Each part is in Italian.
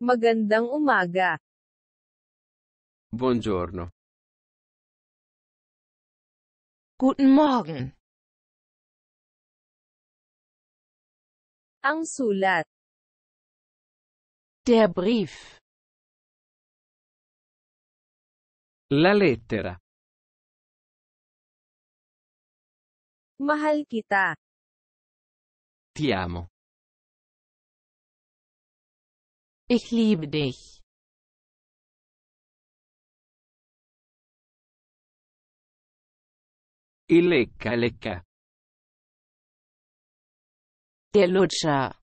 Magandang umaga. Buongiorno. Guten Morgen. Ang sulat. Der Brief. La lettera. Mahal kita. Ti amo. Ich liebe dich. I lecca lecca. Der Lutscher.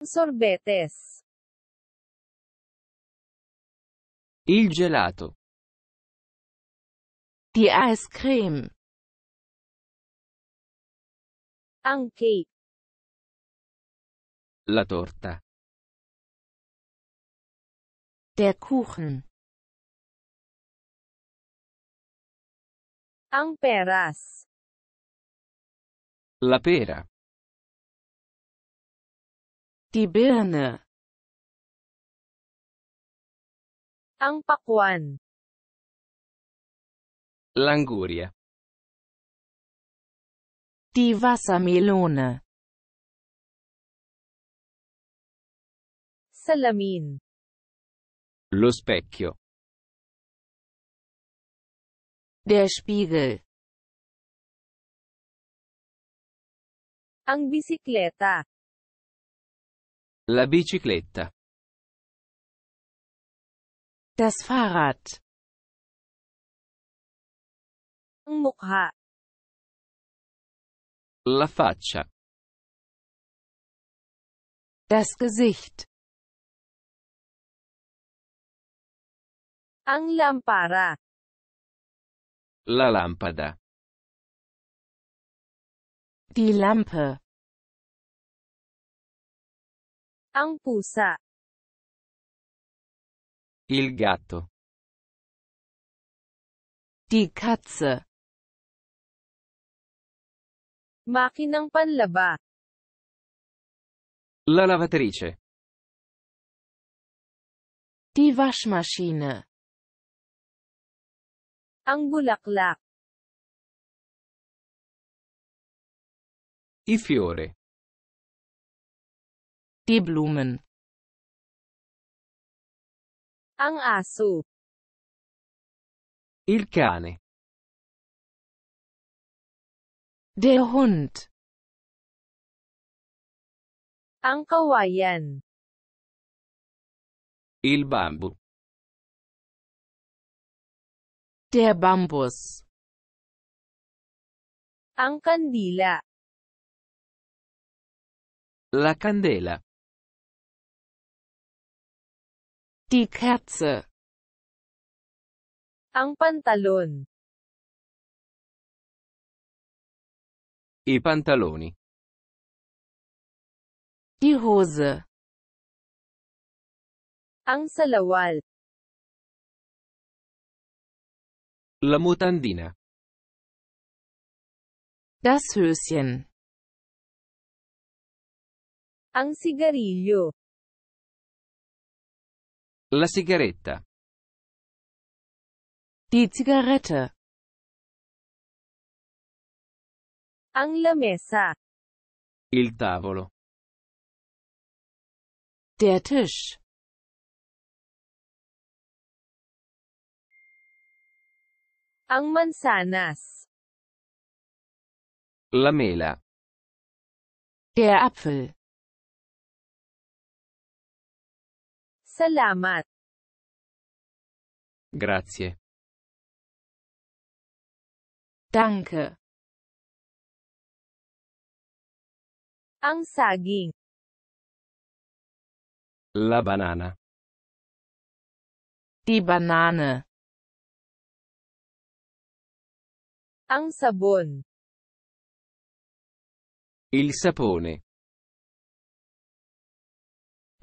Sorbetes. Il gelato. Die Eiscreme. Ang cake. La torta. Der Kuchen. Ang peras. La pera. Die Birne. Ang pakwan. L'anguria. Die Wassermelone. السلمين Lo specchio. Der Spiegel. Ang bicicletta. La bicicletta. Das Fahrrad. Ang mukha. La faccia. Das Gesicht. Ang lampara. La lampada. Die Lampe. Ang pusa. Il gatto. Die Katze. Makinang panlaba. La lavatrice. Die Waschmaschine. Ang bulaklak. I fiore. Die Blumen. Ang aso. Il cane. Der Hund. Ang kawayan. Il bambù. Der Bambus. Ang kandila. La candela. Die Kerze. Ang pantalon. I pantaloni. Die Hose. Ang salawal. La mutandina. Das Höschen. Ang sigariglio. La sigaretta. Die Zigarette. Ang lamesa. Il tavolo. Der Tisch. Ang manzanas. La mela. Der Apfel. Salamat. Grazie. Danke. Ang saging. La banana. Die Banane. Ang sabon. Il sapone.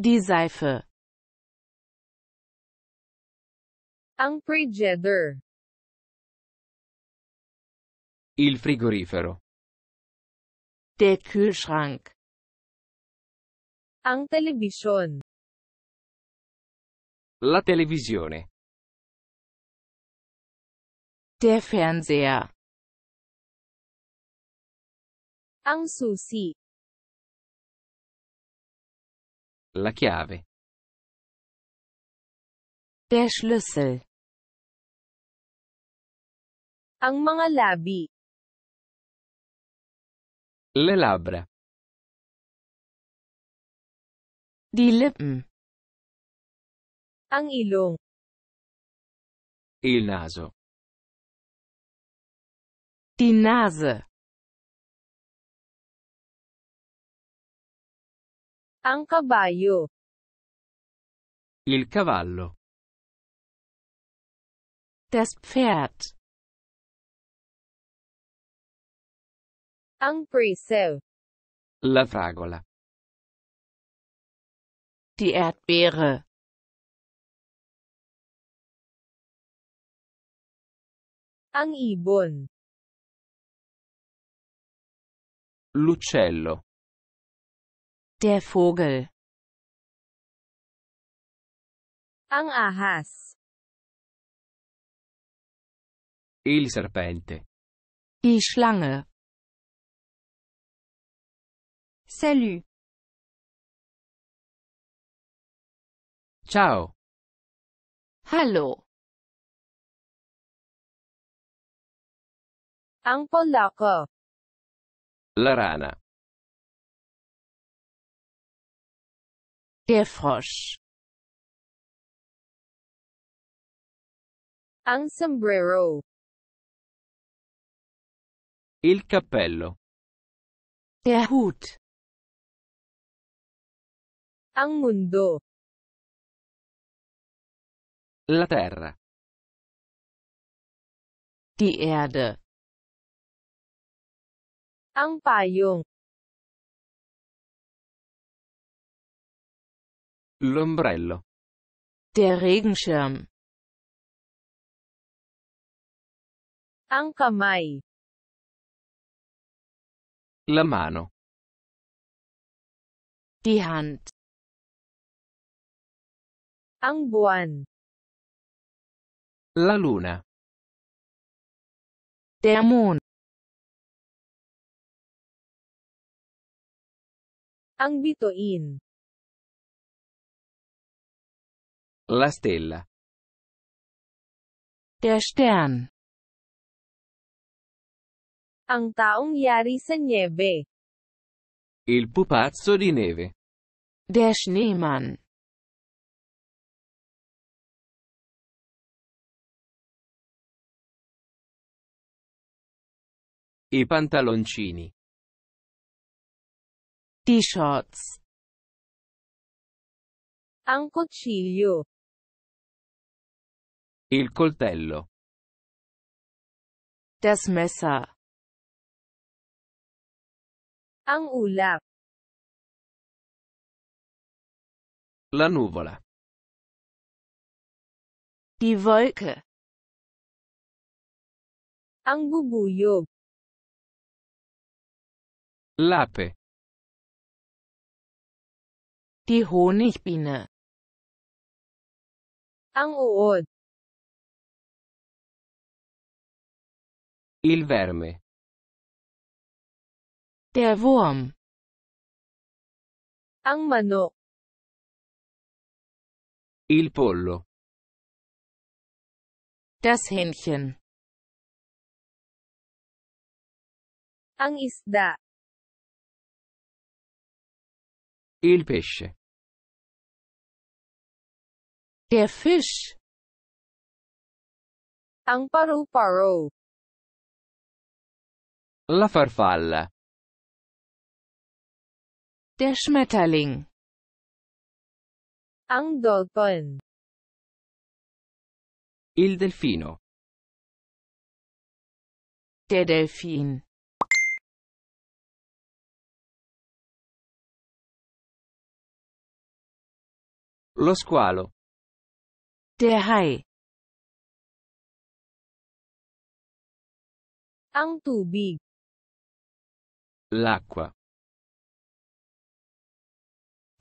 Die Seife. Ang prejetter. Il frigorifero. Der Kühlschrank. Ang television. La televisione. Der Fernseher. Ang susi. La chiave. Der Schlüssel. Ang mga labi. Le labbra. Die er Lippen. Ang ilong. Il naso. Die er Nase. Ang kabayo. Il cavallo. Das Pferd. Ang presev. La fragola. Die Erdbeere. Ang ibon. L'uccello. Der Vogel. Ang ahas. Il serpente. Die Schlange. Salut. Ciao. Hallo. Ang polako. La rana. Scarefish. Ang sombrero. Il cappello. Der Hut. Ang mundo. La terra. Die Erde. Ang payong. L'ombrello. Der Regenschirm. Ang kamay. La mano. Die Hand. Ang buwan. La luna. Der Mond. Ang bituin. La stella. Der Stern. Ang taong yari sa nieve. Il pupazzo di neve. Der Schneemann. I pantaloncini. T-shirts. Ang cuciglio. Il coltello. Das Messer. Ang ulap. La nuvola. Die Wolke. Ang bubuyog. L'ape. Die Honigbiene. Ang uod. Il verme. Der Wurm. Ang manok. Il pollo. Das Hähnchen. Ang isda. Il pesce. Der Fisch. Ang paru-paro. La farfalla. Der Schmetterling. Ang dolphin. Il delfino. Der Delfin. Lo squalo. Der Hai. Ang tubig. L'acqua.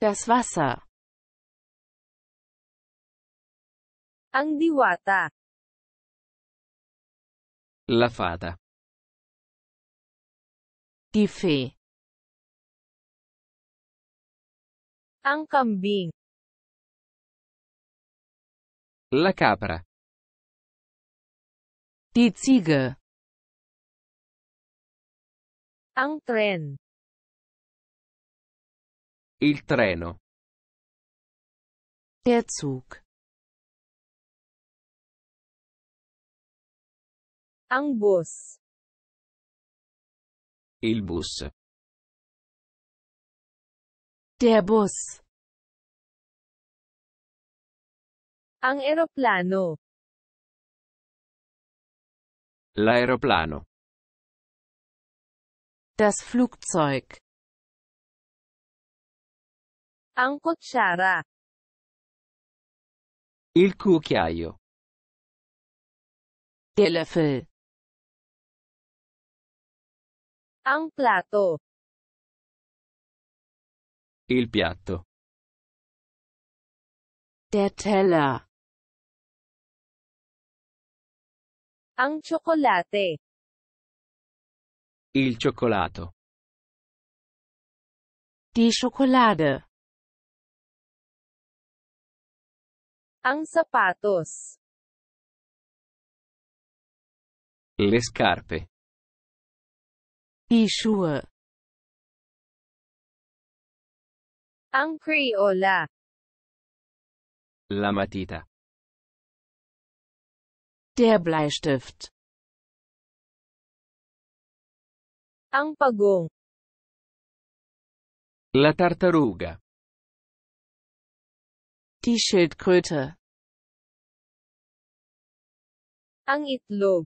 Das Wasser. Ang diwata. La fata. Die Fee. Ang kambing. La capra. Die Ziege. Ang tren. Il treno. Der Zug. Ang bus. Il bus. Der Bus. Ang eroplano. L'aeroplano. Das Flugzeug. Ang kutsara. Il cucchiaio. Der Löffel. Ang plato. Il piatto. Der Teller. Ang cioccolate. Il cioccolato. Die Schokolade. Ang sapatos. Le scarpe. Die Schuhe. Ang creola. La matita. Der Bleistift. Ang pagong. La tartaruga. Die Schildkröte. Ang itlog.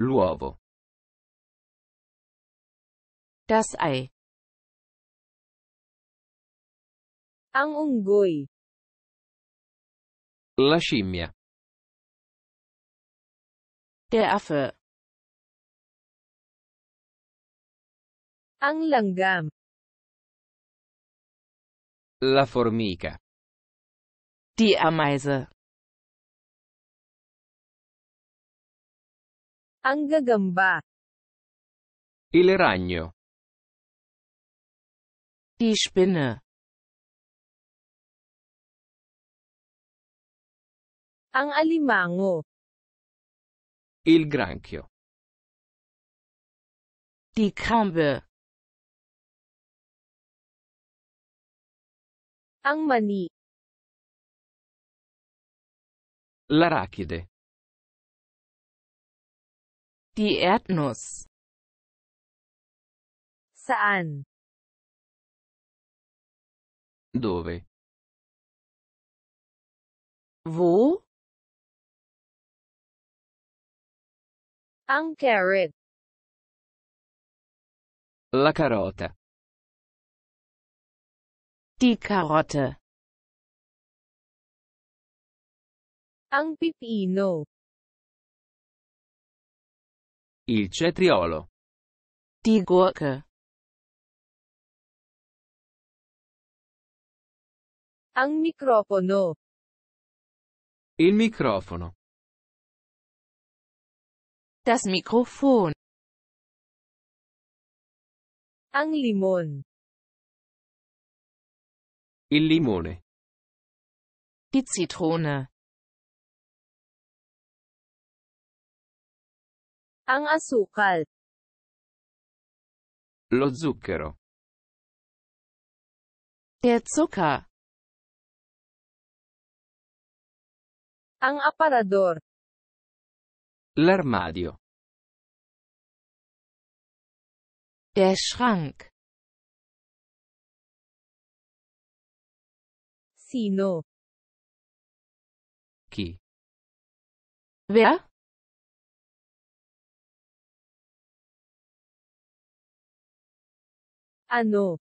L'uovo. Das Ei. Ang unggoy. La scimmia. Der Affe. Ang langgam. La formica. Die Ameise. Ang gagamba. Il ragno. Die Spinne. Ang alimango. Il granchio. Die Krambe. Ang mani. L'arachide. Die Erdnuss. Saan? Dove? Wo? Ang carrot. La carota. Die Karotte. Ang pipino. Il cetriolo. Die Gurke. Ang microfono. Il microfono. Das Mikrofon. Ang limon. Il limone. Die Zitrone. Ang asukal. Lo zucchero. Der Zucker. Ang aparador. L'armadio. Der Schrank. Sino. Chi? Wer? Ano.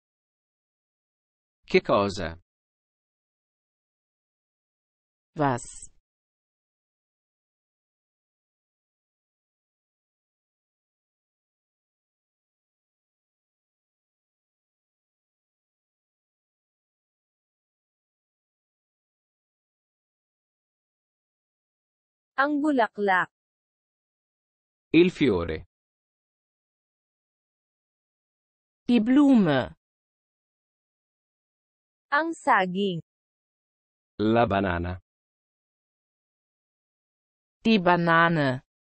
Che cosa? Was? Ang Il fiore. Die Blume. Ang saging. La banana. Die Banane.